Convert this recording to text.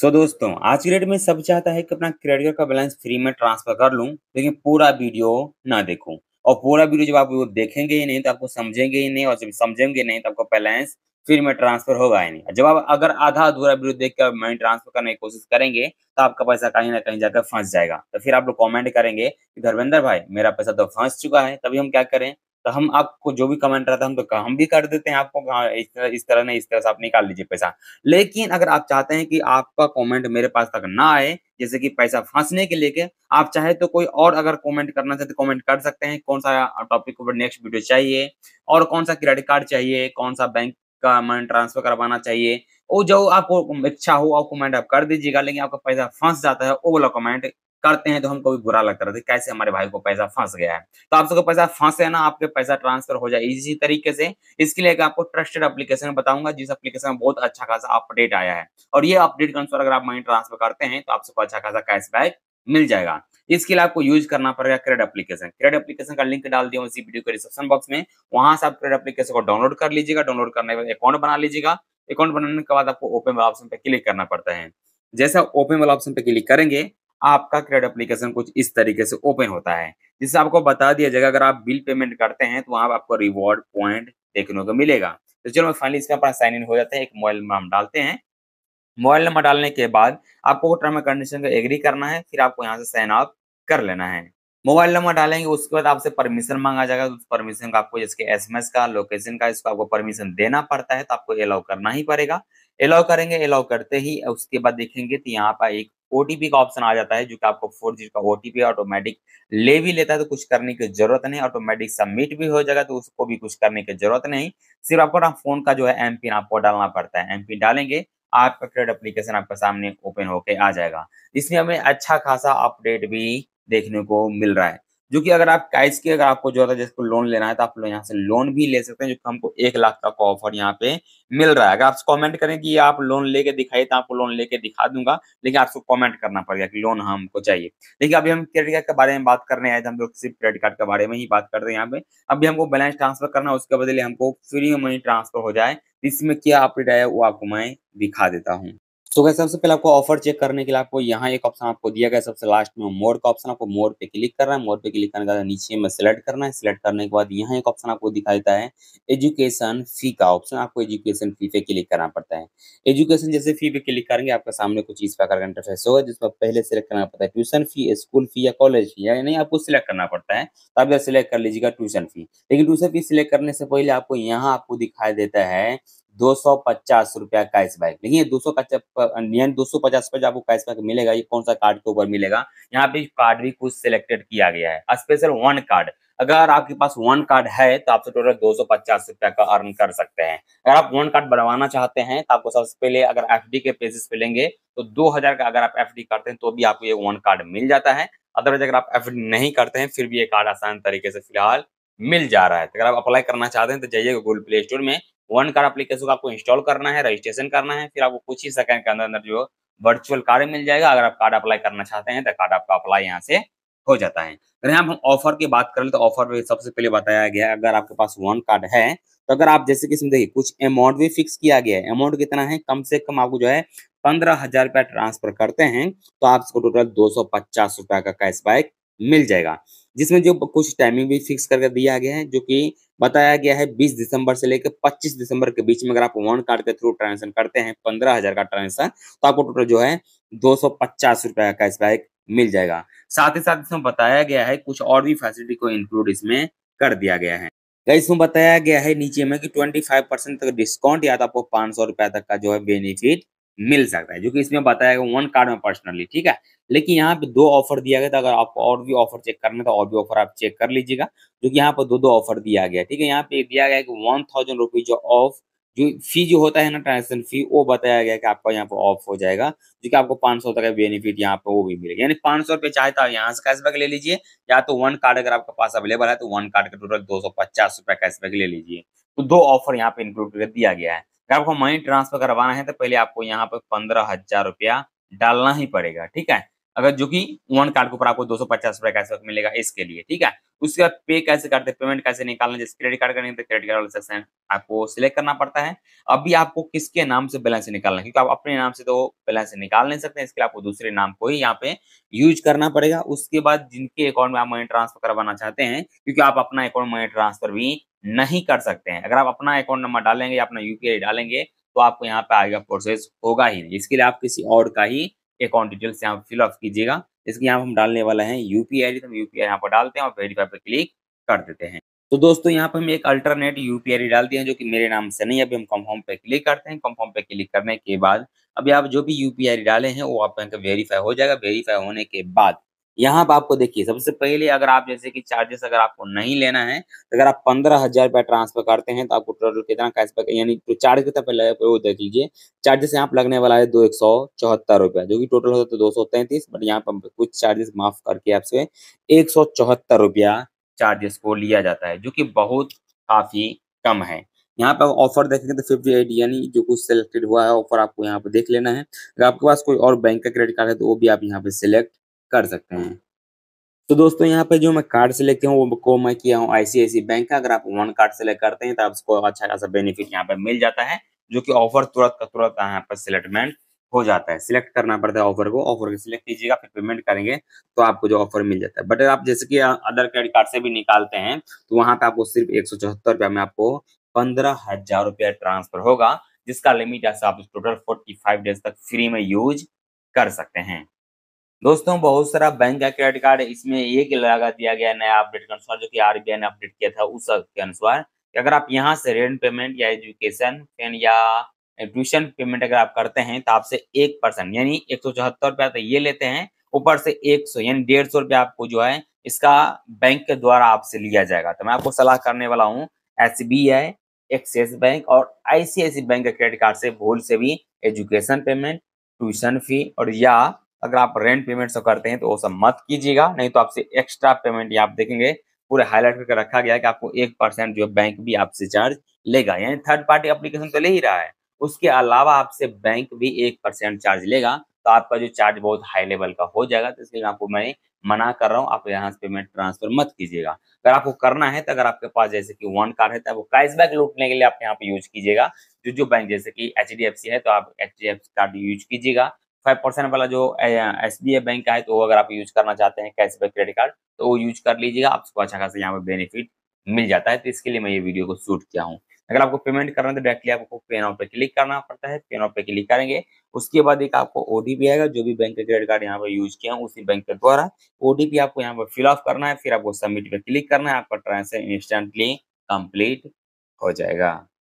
सो so, दोस्तों आज की डेट में सब चाहता है कि अपना क्रेडिट कार्ड का बैलेंस फ्री में ट्रांसफर कर लूं लेकिन पूरा वीडियो ना देखूं और पूरा वीडियो जब आप वो देखेंगे ही नहीं तो आपको समझेंगे ही नहीं और जब समझेंगे नहीं तो आपको बैलेंस फ्री में ट्रांसफर होगा ही नहीं जब आप अगर आधा अधूरा वीडियो देख कर मनी ट्रांसफर करने की कोशिश करेंगे तो आपका पैसा कहीं ना कहीं जाकर फंस जाएगा तो फिर आप लोग कॉमेंट करेंगे कि धर्मेंद्र भाई मेरा पैसा तो फंस चुका है तभी हम क्या करें तो हम आपको जो भी कमेंट रहता है हम तो हम भी कर देते हैं आपको हाँ, इस तरह इस तरह नहीं इस तरह से आप निकाल लीजिए पैसा लेकिन अगर आप चाहते हैं कि आपका कमेंट मेरे पास तक ना आए जैसे कि पैसा फंसने के लेके आप चाहे तो कोई और अगर कमेंट करना चाहते तो कमेंट कर सकते हैं कौन सा टॉपिक नेक्स्ट वीडियो चाहिए और कौन सा क्रेडिट कार्ड चाहिए कौन सा बैंक का मनी ट्रांसफर करवाना चाहिए वो जो आपको इच्छा हो आप कमेंट आप कर दीजिएगा लेकिन आपका पैसा फंस जाता है वो वाला कमेंट करते हैं तो हमको भी बुरा लगता रहता है कैसे हमारे भाई को पैसा फंस गया है तो आप सबको पैसा फंसे ना आपके पैसा ट्रांसफर हो जाए इसी तरीके से इसके लिए आपको ट्रस्टेड अपलीकेशन बताऊंगा जिस अपलीकेशन में बहुत अच्छा खासा अपडेट आया है और ये अपडेट के अनुसार अगर आप मनी ट्रांसफर करते हैं तो आप सबको अच्छा खासा कैशबैक मिल जाएगा इसके लिए आपको यूज करना पड़ेगा क्रेड एप्लीकेशन क्रेड एप्लीकेशन का लिंक डाल दिया इसी वीडियो के डिस्क्रिप्शन बॉक्स में वहां से आप क्रेड एप्लीकेशन को डाउनलोड कर लीजिएगा डाउनलोड करने के बाद अकाउंट बना लीजिएगा अकाउंट बनाने के बाद आपको ओपन वाला ऑप्शन पे क्लिक करना पड़ता है जैसा ओपन वाला ऑप्शन पे क्लिक करेंगे आपका क्रेडिट एप्लीकेशन कुछ इस तरीके से ओपन होता है जिससे आपको बता दिया जाएगा अगर आप बिल पेमेंट करते हैं तो वहाँ आपको रिवॉर्ड पॉइंट देखने को मिलेगा तो चलो फाइनली इसके अपना साइन इन हो जाता है एक मोबाइल नंबर हम डालते हैं मोबाइल नंबर डालने के बाद आपको टर्म एंड कंडीशन को एग्री करना है फिर आपको यहाँ से साइन आउट कर लेना है मोबाइल नंबर डालेंगे उसके बाद आपसे परमिशन मांगा जाएगा उस परमिशन का आपको जिसके एसएमएस का लोकेशन का इसको आपको परमिशन देना पड़ता है तो आपको अलाउ करना ही पड़ेगा अलाउ करेंगे अलाउ करते ही उसके बाद देखेंगे तो यहाँ पर एक ओटीपी का ऑप्शन आ जाता है जो कि आपको फोर जी का ओटीपी ऑटोमेटिक ले भी लेता है तो कुछ करने की जरूरत नहीं ऑटोमेटिक सबमिट भी हो जाएगा तो उसको भी कुछ करने की जरूरत नहीं सिर्फ आपको ना फोन का जो है एम पिन आपको डालना पड़ता है एम पिन डालेंगे आपका ट्रेड एप्लीकेशन आपके सामने ओपन होके आ जाएगा इसमें हमें अच्छा खासा अपडेट भी देखने को मिल रहा है जो कि अगर आप कैश की अगर आपको जरूरत है जिसको लोन लेना है तो आप लोग यहाँ से लोन भी ले सकते हैं जो हमको एक लाख का ऑफर यहाँ पे मिल रहा है अगर आप कमेंट करें कि आप लोन लेके दिखाइए तो आपको लोन लेके दिखा दूंगा लेकिन आपको कमेंट करना पड़ेगा कि लोन हमको चाहिए देखिए अभी हम क्रेडिट कार्ड के बारे में बात करने आए थे हम लोग सिर्फ क्रेडिट कार्ड के बारे में ही बात कर रहे हैं यहाँ पे अभी हमको बैलेंस ट्रांसफर करना है उसके बदले हमको फ्री मनी ट्रांसफर हो जाए इसमें क्या अपडेट आया वो आपको मैं दिखा देता हूँ सो तो so, सबसे पहले आपको ऑफर चेक करने के लिए आपको यहाँ एक ऑप्शन आपको दिया गया सबसे लास्ट में मोड का ऑप्शन आपको मोड पे क्लिक करना है मोड पे क्लिक करने के बाद नीचे में सिलेक्ट करना है सिलेक्ट करने के बाद यहाँ एक ऑप्शन आपको दिखाई देता है एजुकेशन फी का ऑप्शन आपको एजुकेशन फी पे क्लिक करना पड़ता है एजुकेशन जैसे फी पे क्लिक करेंगे आपके सामने कुछ इस प्रकार का इंटरफेस होगा जिसमें पहले सिलेक्ट करना पड़ता है ट्यूशन फी स्कूल फी या कॉलेज फी या नहीं आपको सिलेक्ट करना पड़ता है तो आप सिलेक्ट कर लीजिएगा ट्यूशन फी लेकिन ट्यूशन फी सिलेक्ट करने से पहले आपको यहाँ आपको दिखाई देता है दो सौ पचास रुपया कैशबैक देखिए दो सौ पचास दो सौ पचास रुपया आपको कैशबैक मिलेगा ये कौन सा कार्ड के ऊपर मिलेगा यहाँ पे कार्ड भी कुछ सिलेक्टेड किया गया है स्पेशल वन कार्ड अगर आपके पास वन कार्ड है तो आपसे टोटल दो सौ पचास रुपया का अर्न कर सकते हैं अगर आप वन कार्ड बनवाना चाहते हैं तो आपको सबसे पहले अगर एफ के पेजेस पे लेंगे तो दो हजार का अगर आप एफ करते हैं तो भी आपको ये वन कार्ड मिल जाता है अदरवाइज अगर आप एफ नहीं करते हैं फिर भी ये कार्ड आसान तरीके से फिलहाल मिल जा रहा है तो अगर आप अप्लाई करना चाहते हैं तो जाइए गूगल प्ले स्टोर में वन कार एप्लीकेशन को आपको इंस्टॉल करना है रजिस्ट्रेशन करना है फिर आपको कुछ ही सेकंड के अंदर अंदर जो वर्चुअल कार्ड मिल जाएगा अगर आप कार्ड अप्लाई करना चाहते हैं तो कार्ड आपका अप्लाई यहाँ से हो जाता है अगर यहाँ हम ऑफर की बात करें तो ऑफर में सबसे पहले बताया गया अगर आपके पास वन कार्ड है तो अगर आप जैसे कि देखिए कुछ अमाउंट भी फिक्स किया गया है अमाउंट कितना है कम से कम आपको जो है पंद्रह हजार रुपया ट्रांसफर करते हैं तो आपको टोटल दो सौ पचास रुपया का कैशबैक मिल जाएगा जिसमें जो कुछ टाइमिंग भी फिक्स करके दिया गया है जो कि बताया गया है 20 दिसंबर से लेकर 25 दिसंबर के बीच में अगर आप वन कार्ड के थ्रू ट्रांजेक्शन करते हैं पंद्रह हजार का ट्रांजेक्शन तो आपको टोटल जो है दो सौ पचास रुपया का कैशबैक मिल जाएगा साथ ही साथ इसमें बताया गया है कुछ और भी फैसिलिटी को इंक्लूड इसमें कर दिया गया है इसमें बताया गया है नीचे में कि 25 परसेंट तक डिस्काउंट या तो आपको पांच सौ रुपया तक का जो है बेनिफिट मिल सकता है जो कि इसमें बताया गया वन कार्ड में पर्सनली ठीक है लेकिन यहाँ पे दो ऑफर दिया गया था अगर आप और भी ऑफर चेक करना था और भी ऑफर आप चेक कर लीजिएगा जो कि यहाँ पर दो दो ऑफर दिया गया ठीक है यहाँ पे दिया गया कि वन थाउजेंड रुपीज ऑफ जो फी जो होता है ना ट्रांजेक्शन फी वो बताया गया कि आपका यहाँ पर ऑफ हो जाएगा जो कि आपको पांच सौ तक का बेनिफिट यहाँ पे वो भी मिलेगा यानी पांच सौ रुपये चाहे तो आप यहाँ से कैशबैक ले लीजिए या तो वन कार्ड अगर आपके पास अवेलेबल है तो वन कार्ड का टोटल दो सौ पचास रुपया कैशबैक ले लीजिए तो दो ऑफर यहाँ पे इंक्लूड दिया गया है अगर आपको मनी ट्रांसफर करवाना है तो पहले आपको यहाँ पर पंद्रह हजार रुपया डालना ही पड़ेगा ठीक है अगर जो कि वन कार्ड के ऊपर आपको दो सौ पचास रुपया कैसे मिलेगा इसके लिए ठीक है उसके बाद पे कैसे करते हैं पेमेंट कैसे निकालना जैसे क्रेडिट कार्ड करेंगे तो क्रेडिट कार्ड वाले सेक्शन आपको सिलेक्ट करना पड़ता है अभी आपको किसके नाम से बैलेंस निकालना है क्योंकि आप अपने नाम से तो बैलेंस निकाल नहीं सकते इसके लिए आपको दूसरे नाम को ही यहाँ पे यूज करना पड़ेगा उसके बाद जिनके अकाउंट में आप मनी ट्रांसफर करवाना चाहते हैं क्योंकि आप अपना अकाउंट मनी ट्रांसफर भी नहीं कर सकते हैं अगर आप अपना अकाउंट नंबर डालेंगे या अपना यूपीआई डालेंगे तो आपको यहाँ पे आएगा प्रोसेस होगा ही नहीं इसके लिए आप किसी और का ही अकाउंट डिटेल्स यहाँ फिलअप कीजिएगा इसके यहाँ हम डालने वाले हैं यूपीआई तो हम यूपीआई यहाँ पर डालते हैं और वेरीफाई पर क्लिक कर देते हैं तो दोस्तों यहाँ पर हम एक अल्टरनेट यूपीआई डाल दिए हैं जो कि मेरे नाम से नहीं अभी हम कंफर्म पे क्लिक करते हैं कंफर्म पे क्लिक करने के बाद अभी आप जो भी यूपीआई डाले हैं वो आपका वेरीफाई हो जाएगा वेरीफाई होने के बाद यहाँ पे आपको देखिए सबसे पहले अगर आप जैसे कि चार्जेस अगर आपको नहीं लेना है तो अगर आप पंद्रह हजार रुपया ट्रांसफर करते हैं तो आपको टोटल कितना कैशबैक यानी तो चार्ज कितना पहले वो देख लीजिए चार्जेस यहाँ पर लगने वाला है दो एक सौ चौहत्तर रुपया जो कि टोटल होता है दो सौ तैंतीस बट यहाँ पर कुछ चार्जेस माफ करके आपसे एक सौ चौहत्तर रुपया चार्जेस को लिया जाता है जो कि बहुत काफी कम है यहाँ पर ऑफर देखेंगे तो फिफ्टी एट यानी जो कुछ सिलेक्टेड हुआ है ऑफर आपको यहाँ पर देख लेना है अगर आपके पास कोई और बैंक का क्रेडिट कार्ड है तो वो भी आप यहाँ पे सिलेक्ट कर सकते हैं हम्म। तो दोस्तों यहाँ पे जो मैं कार्ड सेलेक्ट किया हूँ वो मैं किया हूँ आईसीआईसी बैंक का अगर आप वन कार्ड सेलेक्ट करते हैं तो आपको अच्छा खासा बेनिफिट यहाँ पे मिल जाता है जो कि ऑफर तुरंत का तुरंत यहाँ पर सिलेक्टमेंट हो जाता है सिलेक्ट करना पड़ता है ऑफर को ऑफर को सिलेक्ट कीजिएगा फिर पेमेंट करेंगे तो आपको जो ऑफर मिल जाता है बट आप जैसे कि अदर क्रेडिट कार्ड से भी निकालते हैं तो वहां पे आपको सिर्फ एक सौ चौहत्तर रुपया में आपको पंद्रह हजार रुपया ट्रांसफर होगा जिसका लिमिट ऐसा आप टोटल फोर्टी फाइव डेज तक फ्री में यूज कर सकते हैं दोस्तों बहुत सारा बैंक का क्रेडिट कार्ड इसमें एक लगा दिया गया नया अपडेट के अनुसार जो कि आरबीआई ने अपडेट किया था उस के अनुसार कि अगर आप यहाँ से रेंट पेमेंट या एजुकेशन पेन या ट्यूशन पेमेंट अगर आप करते हैं तो आपसे एक परसेंट यानी एक सौ चौहत्तर रुपया तो ये लेते हैं ऊपर से एक सौ यानी डेढ़ सौ रुपया आपको जो है इसका बैंक के द्वारा आपसे लिया जाएगा तो मैं आपको सलाह करने वाला हूँ S B I Axis Bank और आईसीआईसी बैंक के क्रेडिट कार्ड से भूल से भी एजुकेशन पेमेंट ट्यूशन फी और या अगर आप रेंट पेमेंट से करते हैं तो वो सब मत कीजिएगा नहीं तो आपसे एक्स्ट्रा पेमेंट आप देखेंगे पूरे हाईलाइट करके रखा गया है कि आपको एक परसेंट जो बैंक भी आपसे चार्ज लेगा यानी थर्ड पार्टी अप्लीकेशन तो ले ही रहा है उसके अलावा आपसे बैंक भी एक परसेंट चार्ज लेगा तो आपका जो चार्ज बहुत हाई लेवल का हो जाएगा तो इसलिए आपको मैं मना कर रहा हूँ आप यहाँ से पेमेंट ट्रांसफर मत कीजिएगा अगर आपको करना है तो अगर आपके पास जैसे कि वन कार्ड है तो आपको कैशबैक लूटने के लिए आप यहाँ पे यूज कीजिएगा जो जो बैंक जैसे कि एच है तो आप एच कार्ड यूज कीजिएगा फाइव परसेंट वाला जो एस बी आई बैंक का है तो अगर आप यूज करना चाहते हैं कैशबैक क्रेडिट कार्ड तो वो यूज कर लीजिएगा आपको अच्छा खासा यहाँ पे बेनिफिट मिल जाता है तो इसके लिए मैं ये वीडियो को शूट किया हूँ अगर आपको पेमेंट करना है तो डायरेक्टली आपको पेन ऑफ पे क्लिक करना पड़ता है पेन ऑफ पे क्लिक करेंगे उसके बाद एक आपको ओटीपी आएगा जो भी बैंक का क्रेडिट कार्ड यहाँ पर यूज किया हूँ उसी बैंक के द्वारा ओटीपी आपको यहाँ पर फिलअप करना है फिर आपको सबमिट पे क्लिक करना है आपका ट्रांसफर इंस्टेंटली कंप्लीट हो जाएगा